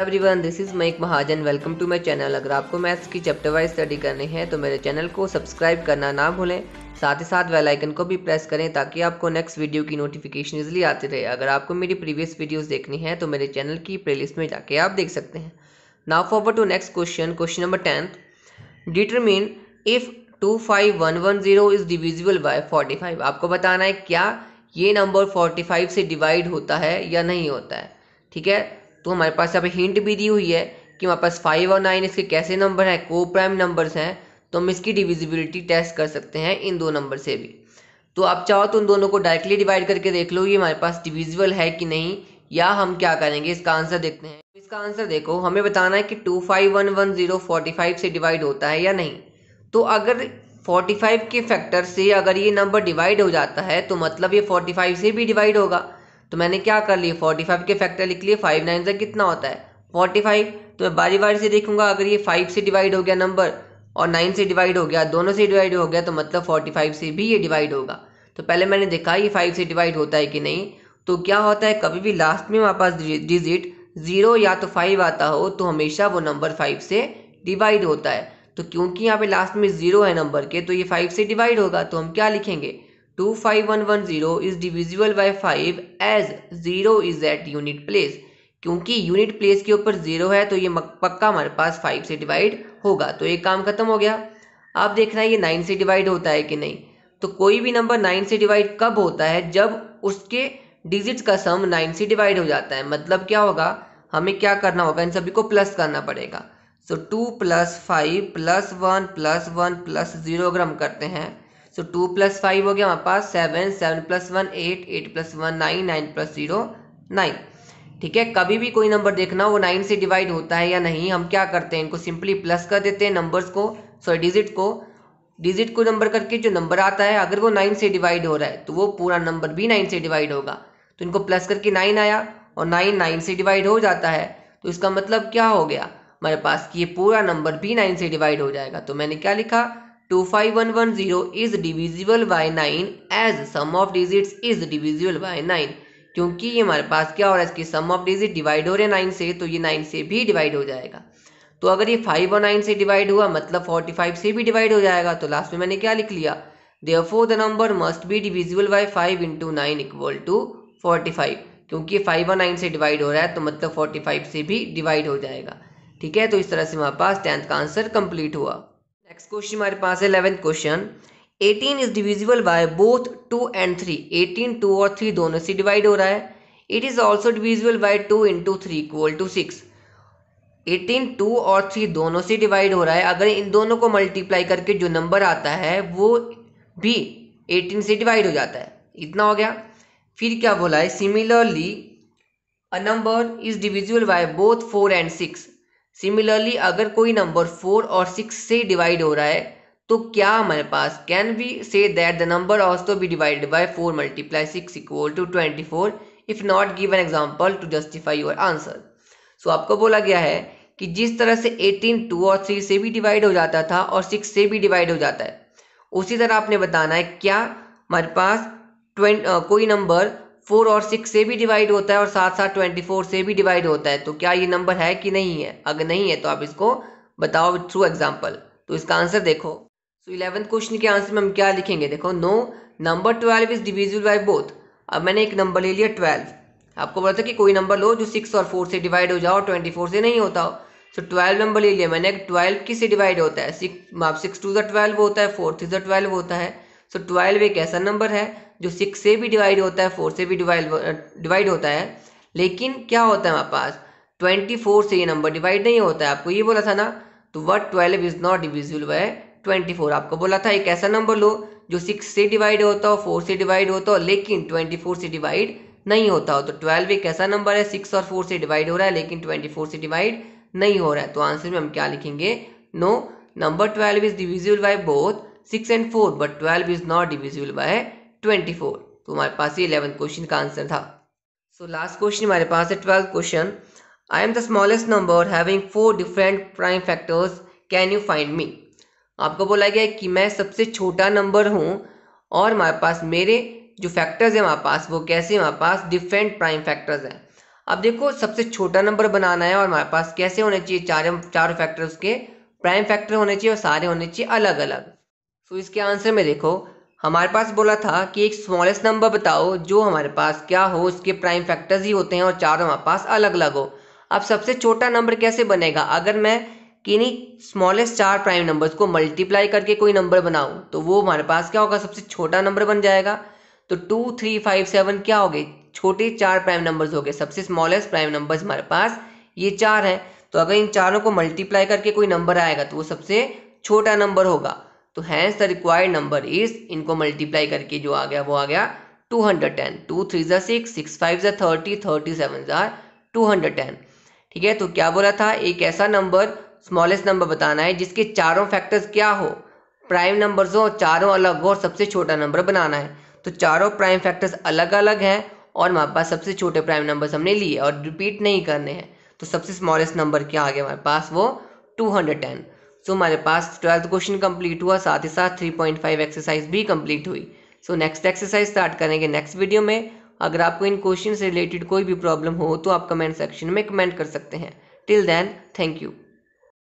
every everyone this is Mike Mahajan welcome to my channel अगर आपको maths की chapter wise study करनी है तो मेरे चैनल को सब्सक्राइब करना ना भूलें साथ ही साथ वेल आइकन को भी प्रेस करें ताकि आपको नेक्स्ट वीडियो की नोटिफिकेशन इजली आती रहे अगर आपको मेरी प्रीवियस वीडियोज देखनी है तो मेरे चैनल की प्ले लिस्ट में जाके आप देख सकते हैं now forward to next question question number tenth determine if two five one one zero is divisible by forty five आपको बताना है क्या ये नंबर फोर्टी फाइव से डिवाइड होता है या नहीं होता है ठीक है तो हमारे पास यहाँ पे हिंट भी दी हुई है कि हमारे पास फाइव और नाइन इसके कैसे नंबर हैं को प्राइम नंबर्स हैं तो हम इसकी डिविजिबिलिटी टेस्ट कर सकते हैं इन दो नंबर से भी तो आप चाहो तो उन दोनों को डायरेक्टली डिवाइड करके देख लो ये हमारे पास डिविजिबल है कि नहीं या हम क्या करेंगे इसका आंसर देखते हैं इसका आंसर देखो हमें बताना है कि two five one one zero forty five से डिवाइड होता है या नहीं तो अगर फोर्टी फाइव के फैक्टर से अगर ये नंबर डिवाइड हो जाता है तो मतलब ये फोर्टी फाइव से भी डिवाइड होगा तो मैंने क्या कर लिए फोर्टी फाइव के फैक्टर लिख लिए फाइव नाइन से कितना होता है फोर्टी फाइव तो मैं बारी बारी से देखूंगा अगर ये फाइव से डिवाइड हो गया नंबर और नाइन से डिवाइड हो गया दोनों से डिवाइड हो गया तो मतलब फोर्टी फाइव से भी ये डिवाइड होगा तो पहले मैंने देखा ये फाइव से डिवाइड होता है कि नहीं तो क्या होता है कभी भी लास्ट में हमारे पास डिजिट ज़ीरो या तो फाइव आता हो तो हमेशा वो नंबर फाइव से डिवाइड होता है तो क्योंकि यहाँ पे लास्ट में ज़ीरो है नंबर के तो ये फाइव से डिवाइड होगा तो हम क्या लिखेंगे two five one one zero is divisible by five as zero is at unit place क्योंकि यूनिट प्लेस के ऊपर जीरो है तो ये पक्का हमारे पास फाइव से डिवाइड होगा तो ये काम खत्म हो गया आप देखना है ये नाइन से डिवाइड होता है कि नहीं तो कोई भी नंबर नाइन से डिवाइड कब होता है जब उसके डिजिट्स का सम नाइन से डिवाइड हो जाता है मतलब क्या होगा हमें क्या करना होगा इन सभी को प्लस करना पड़ेगा so two plus five plus one plus one plus zero अगर हम करते हैं सो टू प्लस फाइव हो गया हमारे पास seven seven plus one eight eight plus one nine nine plus zero nine ठीक है कभी भी कोई नंबर देखना वो नाइन से डिवाइड होता है या नहीं हम क्या करते हैं इनको सिंपली प्लस कर देते हैं नंबर्स को सॉरी डिजिट को डिजिट को नंबर करके जो नंबर आता है अगर वो नाइन से डिवाइड हो रहा है तो वो पूरा नंबर भी नाइन से डिवाइड होगा तो इनको प्लस करके नाइन आया और नाइन नाइन से डिवाइड हो जाता है तो इसका मतलब क्या हो गया हमारे पास कि ये पूरा नंबर भी नाइन से डिवाइड हो जाएगा तो मैंने क्या लिखा 25110 is divisible by 9 as sum of digits is divisible by 9 क्योंकि ये हमारे पास क्या हो रहा है इसकी सम ऑफ डिजिट डिवाइड हो रहे हैं नाइन से तो ये नाइन से भी डिवाइड हो जाएगा तो अगर ये फाइव और नाइन से डिवाइड हुआ मतलब फोर्टी फाइव से भी डिवाइड हो जाएगा तो लास्ट में मैंने क्या लिख लिया therefore the number must be divisible by five into nine equal to forty five क्योंकि फाइव और नाइन से डिवाइड हो रहा है तो मतलब फोर्टी फाइव से भी डिवाइड हो जाएगा ठीक है तो इस तरह से हमारे पास टेंथ का आंसर कंप्लीट हुआ नेक्स्ट क्वेश्चन हमारे पास है eleventh question 18 is divisible by both two and three 18 two और थ्री दोनों से डिवाइड हो रहा है it is also divisible by two into three equal to six eighteen two और थ्री दोनों से डिवाइड हो रहा है अगर इन दोनों को मल्टीप्लाई करके जो नंबर आता है वो भी एटीन से डिवाइड हो जाता है इतना हो गया फिर क्या बोला है similarly a number is divisible by both four and six similarly अगर कोई नंबर फोर और सिक्स से डिवाइड हो रहा है तो क्या हमारे पास can we say that the number also be divided by four multiply six equal to twenty four if not give an example to justify your answer so आपको बोला गया है कि जिस तरह से एटीन टू और थ्री से भी डिवाइड हो जाता था और सिक्स से भी डिवाइड हो जाता है उसी तरह आपने बताना है क्या हमारे पास ट्वेंट कोई नंबर फोर और सिक्स से भी डिवाइड होता है और साथ साथ ट्वेंटी फोर से भी डिवाइड होता है तो क्या ये नंबर है कि नहीं है अगर नहीं है तो आप इसको बताओ थ्रू एग्जाम्पल तो इसका आंसर देखो सो इलेवंथ क्वेश्चन के आंसर में हम क्या लिखेंगे देखो no number twelve is divisible by both अब मैंने एक नंबर ले लिया ट्वेल्व आपको बोला था कि कोई नंबर लो जो सिक्स और फोर से डिवाइड हो जाओ और ट्वेंटी फोर से नहीं होता हो सो ट्वेल्व नंबर ले लिया मैंने ट्वेल्व किस से डिवाइड होता है सिक्स टू द ट्वेल्व होता है फोर थ्री द ट्वेल्व होता है सो so, ट्वेल्व एक ऐसा नंबर है जो सिक्स से भी डिवाइड होता है फोर से भी डिवाइड डिवाइड होता है लेकिन क्या होता है हमारे पास ट्वेंटी फोर से ये नंबर डिवाइड नहीं होता है आपको ये बोला था ना तो what twelve is not divisible by twenty four आपको बोला था एक ऐसा नंबर लो जो सिक्स से डिवाइड होता हो फोर से डिवाइड होता हो लेकिन ट्वेंटी फोर से डिवाइड नहीं होता हो तो ट्वेल्व एक ऐसा नंबर है सिक्स और फोर से डिवाइड हो रहा है लेकिन ट्वेंटी फोर से डिवाइड नहीं हो रहा है तो आंसर में हम क्या लिखेंगे no number twelve is divisible by both six and four but twelve is not divisible by twenty four तो हमारे पास ये इलेवन क्वेश्चन का आंसर था सो लास्ट क्वेश्चन हमारे पास है twelfth question I am the smallest number having four different prime factors can you find me आपको बोला गया कि मैं सबसे छोटा नंबर हूँ और हमारे पास मेरे जो फैक्टर्स हैं हमारे पास वो कैसे हमारे पास डिफरेंट प्राइम फैक्टर्स हैं अब देखो सबसे छोटा नंबर बनाना है और हमारे पास कैसे होने चाहिए चार चारों फैक्टर्स के प्राइम फैक्टर होने चाहिए और सारे होने चाहिए अलग अलग सो so, इसके आंसर में देखो हमारे पास बोला था कि एक स्मॉलेस्ट नंबर बताओ जो हमारे पास क्या हो उसके प्राइम फैक्टर्स ही होते हैं और चारों हमारे पास अलग अलग हो अब सबसे छोटा नंबर कैसे बनेगा अगर मैं किन्हीं स्मॉलेस्ट चार प्राइम नंबर्स को मल्टीप्लाई करके कोई नंबर बनाऊं तो वो हमारे पास क्या होगा सबसे छोटा नंबर बन जाएगा तो टू थ्री फाइव सेवन क्या हो गए छोटे चार प्राइम नंबर्स हो गए सबसे स्मॉलेस्ट प्राइम नंबर्स हमारे पास ये चार हैं तो अगर इन चारों को मल्टीप्लाई करके कोई नंबर आएगा तो वो सबसे छोटा नंबर होगा तो hence the required number is इनको मल्टीप्लाई करके जो आ गया वो आ गया two hundred ten two three जो सिक्स सिक्स फाइव जो थर्टी थर्टी सेवन ज़ार टू हंड्रेड टेन ठीक है तो क्या बोला था एक ऐसा नंबर स्मॉलेस्ट नंबर बताना है जिसके चारों फैक्टर्स क्या हो प्राइम नंबर्स हो चारों अलग हो और सबसे छोटा नंबर बनाना है तो चारों प्राइम फैक्टर्स अलग अलग हैं और हमारे पास सबसे छोटे प्राइम नंबर्स हमने लिए और रिपीट नहीं करने हैं तो सबसे स्मॉलेस्ट नंबर क्या आ गया हमारे पास वो टू हंड्रेड टेन सो हमारे पास ट्वेल्थ क्वेश्चन कंप्लीट हुआ साथ ही साथ थ्री पॉइंट फाइव एक्सरसाइज भी कंप्लीट हुई सो नेक्स्ट एक्सरसाइज स्टार्ट करेंगे नेक्स्ट वीडियो में अगर आपको इन क्वेश्चन से रिलेटेड कोई भी प्रॉब्लम हो तो आप कमेंट सेक्शन में कमेंट कर सकते हैं टिल देन थैंक यू